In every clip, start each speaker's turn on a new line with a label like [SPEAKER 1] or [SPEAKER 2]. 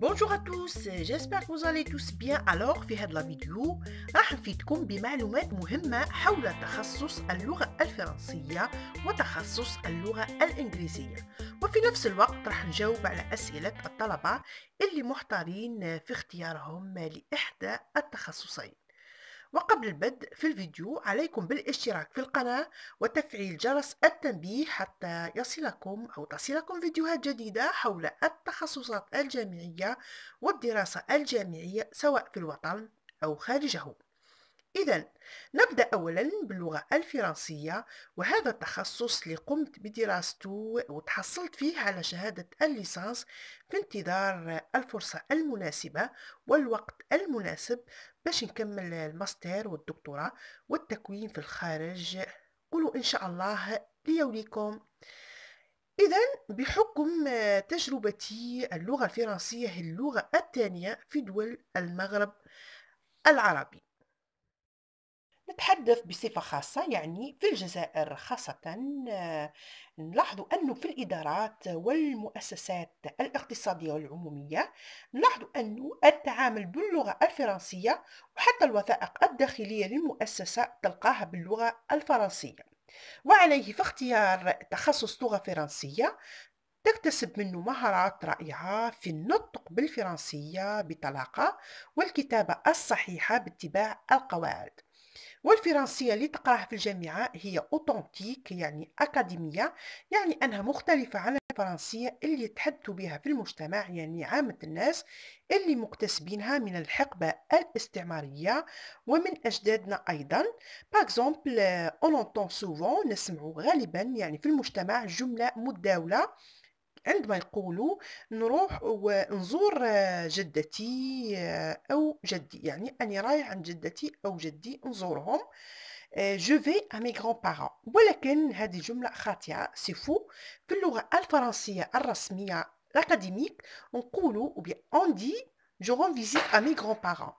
[SPEAKER 1] بونجور à tous, j'espère que vous allez tous في هاد لا فيديو راح نفيدكم بمعلومات مهمة حول تخصص اللغة الفرنسية وتخصص اللغة الإنجليزية وفي نفس الوقت راح نجاوب على أسئلة الطلبة اللي محتارين في اختيارهم لإحدى التخصصين وقبل البدء في الفيديو عليكم بالاشتراك في القناة وتفعيل جرس التنبيه حتى يصلكم أو تصلكم فيديوهات جديدة حول التخصصات الجامعية والدراسة الجامعية سواء في الوطن أو خارجه إذا نبدأ أولا باللغة الفرنسية وهذا التخصص اللي قمت بدراسته وتحصلت فيه على شهادة الليسانس في انتظار الفرصة المناسبة والوقت المناسب باش نكمل الماستر والدكتوراه والتكوين في الخارج قولوا إن شاء الله لي وليكم إذا بحكم تجربتي اللغة الفرنسية هي اللغة الثانية في دول المغرب العربي نتحدث بصفة خاصة يعني في الجزائر خاصة نلاحظ أنه في الإدارات والمؤسسات الاقتصادية والعمومية نلاحظ أنه التعامل باللغة الفرنسية وحتى الوثائق الداخلية للمؤسسة تلقاها باللغة الفرنسية وعليه اختيار تخصص لغة فرنسية تكتسب منه مهارات رائعة في النطق بالفرنسية بطلاقة والكتابة الصحيحة باتباع القواعد والفرنسية اللي تقراها في الجامعة هي أوتنتيك يعني أكاديمية يعني أنها مختلفة عن الفرنسية اللي يتحدثوا بها في المجتمع يعني عامة الناس اللي مكتسبينها من الحقبة الاستعمارية ومن أجدادنا أيضا باكزومبل اون entend souvent نسمع غالبا يعني في المجتمع جملة متداولة عندما يقولوا نروح ونزور جدتي آه، أو جدي يعني أني رايح عند جدتي أو جدي نزورهم جو في ا مي غران بارون ولكن هذه جملة خاطئة سي فو في اللغة الفرنسية الرسمية الأكاديميك نقولوا أون دي جو رون فيزيت ا مي غران بارون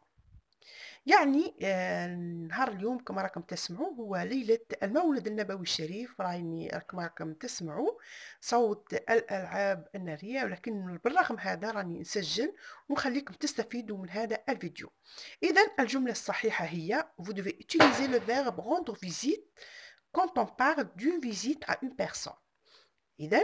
[SPEAKER 1] يعني آه، نهار اليوم كما راكم تسمعوا هو ليلة المولد النبوي الشريف راني كما راكم تسمعوا صوت الألعاب النارية ولكن بالرغم هذا راني نسجل ونخليكم تستفيدوا من هذا الفيديو إذا الجملة الصحيحة هي vous devez utiliser le verbe rendre visite quand on parle d'une visite à une personne إذا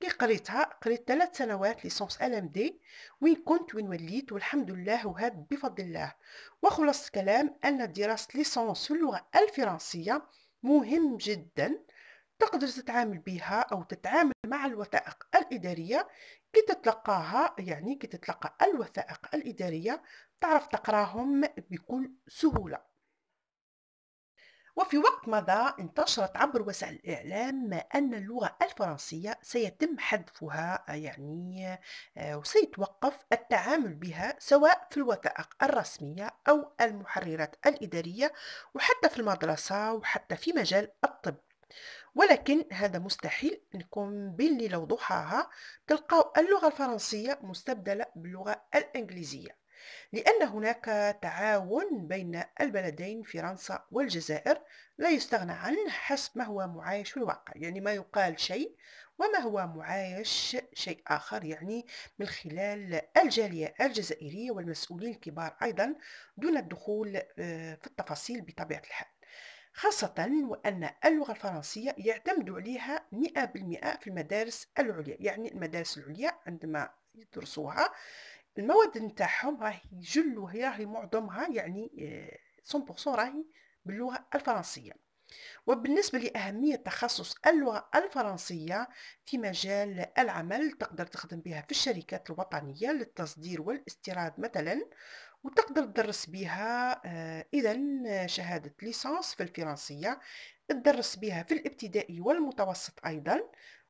[SPEAKER 1] كي قريتها قريت ثلاث سنوات ليسونس ال ام دي وين كنت وين وليت والحمد لله وهاب بفضل الله وخلاصة الكلام ان دراسة ليسونس في اللغة الفرنسية مهم جدا تقدر تتعامل بها او تتعامل مع الوثائق الادارية كي تتلقاها يعني كي تتلقى الوثائق الادارية تعرف تقراهم بكل سهولة وفي وقت مضى انتشرت عبر وسائل الإعلام أن اللغة الفرنسية سيتم حذفها يعني آه، وسيتوقف التعامل بها سواء في الوثائق الرسمية أو المحررات الإدارية وحتى في المدرسة وحتى في مجال الطب ولكن هذا مستحيل نكون باللي لو ضحاها تلقاو اللغة الفرنسية مستبدلة باللغة الإنجليزية لأن هناك تعاون بين البلدين فرنسا والجزائر لا يستغنى عنه حسب ما هو معايش في الواقع يعني ما يقال شيء وما هو معايش شيء آخر يعني من خلال الجالية الجزائرية والمسؤولين الكبار أيضا دون الدخول آه، في التفاصيل بطبيعة الحال خاصة وأن اللغة الفرنسية يعتمد عليها 100% في المدارس العليا يعني المدارس العليا عندما يدرسوها المواد نتاعهم راهي جل هي راهي معظمها يعني 100% آه، راهي باللغه الفرنسيه وبالنسبة لأهمية تخصص اللغة الفرنسية في مجال العمل تقدر تخدم بها في الشركات الوطنية للتصدير والاستيراد مثلا وتقدر تدرس بها آه، إذا شهادة ليسانس في الفرنسية تدرس بها في الابتدائي والمتوسط أيضا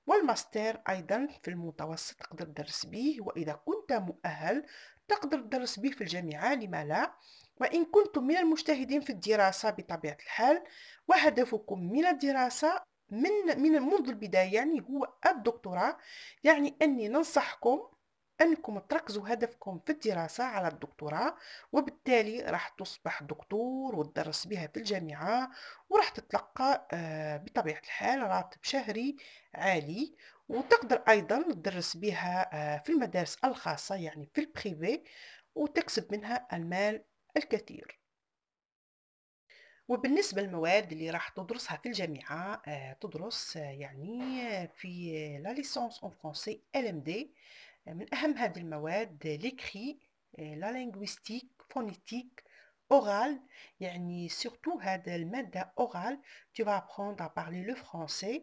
[SPEAKER 1] والماستر أيضا في المتوسط تقدر تدرس به وإذا كنت كنت مؤهل تقدر تدرس به في الجامعة لما لا وإن كنتم من المجتهدين في الدراسة بطبيعة الحال وهدفكم من الدراسة من, من منذ البداية يعني هو الدكتوراه يعني أني ننصحكم أنكم تركزوا هدفكم في الدراسة على الدكتوراه وبالتالي راح تصبح دكتور وتدرس بها في الجامعة وراح تتلقى آه، بطبيعة الحال راتب شهري عالي وتقدر أيضا تدرس بها آه، في المدارس الخاصة يعني في البريفي وتكسب منها المال الكثير وبالنسبة للمواد اللي راح تدرسها في الجامعة آه، تدرس آه، يعني في لا ليسونس اون فرونسي ال ام دي من أهم هذه المواد ليكري لا لينغويستيك فونيتيك اورال يعني سورتو هذا المادة اورال tu vas apprendre à parler le français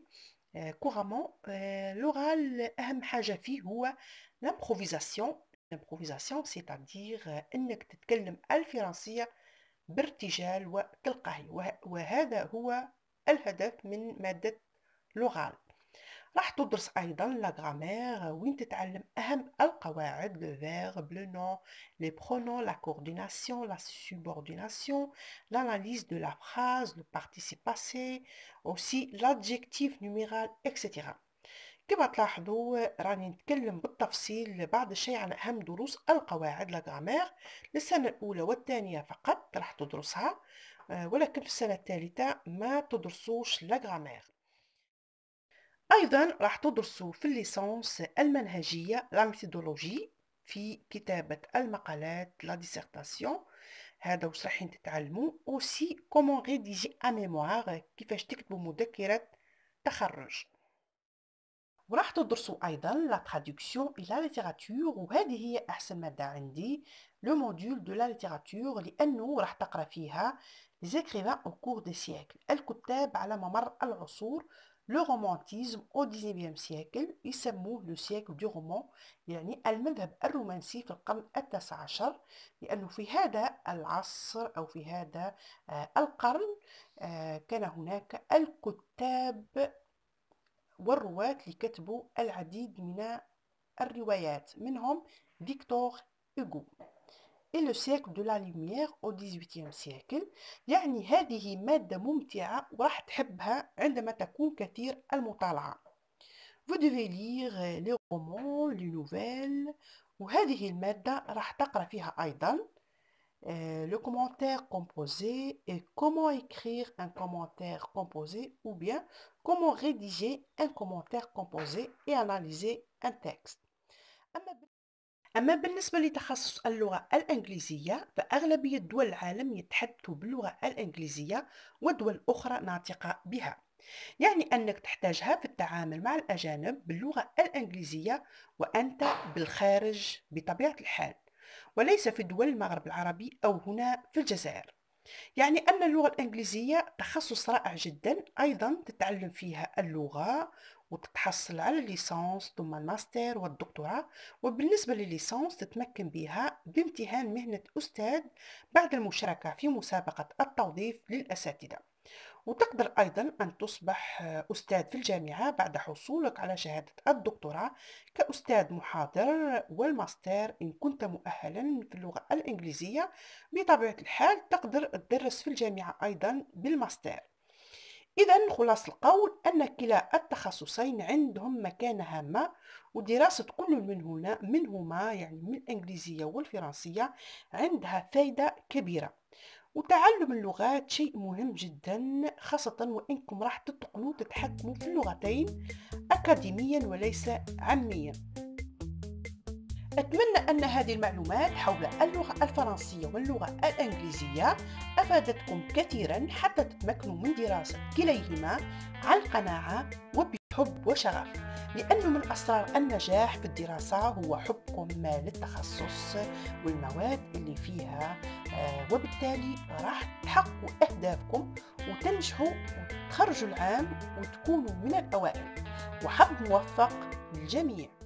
[SPEAKER 1] Euh, couramment euh, l'oral أهم حاجة فيه هو الامبروفيزاسيون الامبروفيزاسيون c'est-à-dire euh, أنك تتكلم الفرنسية بارتجال وتلقائي وهذا هو الهدف من مادة لغال راح تدرس أيضا لا وين تتعلم أهم القواعد لو فيرب لو نون لي برونون لا كورديناسيون لا سوبورديناسيون l'analyse de la phrase le participe passé aussi لادجكتيف نوميرال etc كما تلاحظوا راني نتكلم بالتفصيل بعد الشيء عن أهم دروس القواعد غرامير للسنة الأولى والثانية فقط راح تدرسها آه، ولكن في السنة الثالثة ما تدرسوش غرامير أيضا راح تدرسوا في الليسانس المنهجية لا ميثودولوجي في كتابة المقالات لا ديسيرتاسيون هذا واش راحين تتعلموا اوسي كومون ريديجي ا ميموار كيفاش تكتبوا مذكرة تخرج وراح تدرسوا ايضا لا تراديكسيون الى ليتيراتور وهذه هي احسن ماده عندي لو موديول دو لا ليتيراتور لانه راح تقرا فيها لي زيكريفان او كور دي سيكل الكتاب على ممر العصور لو رومانتيزم او 19 سيكل يسموه لو سيكل دو رومان يعني المذهب الرومانسي في القرن التاسع عشر لأنه في هذا العصر أو في هذا القرن كان هناك الكتاب والرواة كتبوا العديد من الروايات منهم فيكتور هوغو et le siècle de la lumière au XVIIIe siècle Vous devez lire euh, les romans, les nouvelles euh, le commentaire composé et comment écrire un commentaire composé ou bien comment rédiger un commentaire composé et analyser un texte. أما بالنسبة لتخصص اللغة الإنجليزية فأغلبية دول العالم يتحدث باللغة الإنجليزية ودول أخرى ناطقة بها يعني أنك تحتاجها في التعامل مع الأجانب باللغة الإنجليزية وأنت بالخارج بطبيعة الحال وليس في دول المغرب العربي أو هنا في الجزائر يعني أن اللغة الإنجليزية تخصص رائع جدا أيضا تتعلم فيها اللغة وتتحصل على الليسانس ثم الماستر والدكتوراه وبالنسبة لليسانس تتمكن بها بامتهان مهنة أستاذ بعد المشاركة في مسابقة التوظيف للأساتذة وتقدر أيضا أن تصبح أستاذ في الجامعة بعد حصولك على شهادة الدكتوراه كأستاذ محاضر والماستر إن كنت مؤهلا في اللغة الإنجليزية بطبيعة الحال تقدر تدرس في الجامعة أيضا بالماستر إذا خلاص القول أن كلا التخصصين عندهم مكانة هامة ودراسة كل هنا منهما يعني من الإنجليزية والفرنسية عندها فايدة كبيرة وتعلم اللغات شيء مهم جدا خاصة وإنكم راح تتقنوا تتحكموا في اللغتين أكاديميا وليس عميا أتمنى أن هذه المعلومات حول اللغة الفرنسية واللغة الإنجليزية أفادتكم كثيرا حتى تتمكنوا من دراسة كليهما عن قناعة وبحب وشغف لأن من أسرار النجاح في الدراسة هو حبكم للتخصص والمواد اللي فيها آه، وبالتالي راح تحققوا أهدافكم وتنجحوا وتخرجوا العام وتكونوا من الأوائل وحب موفق للجميع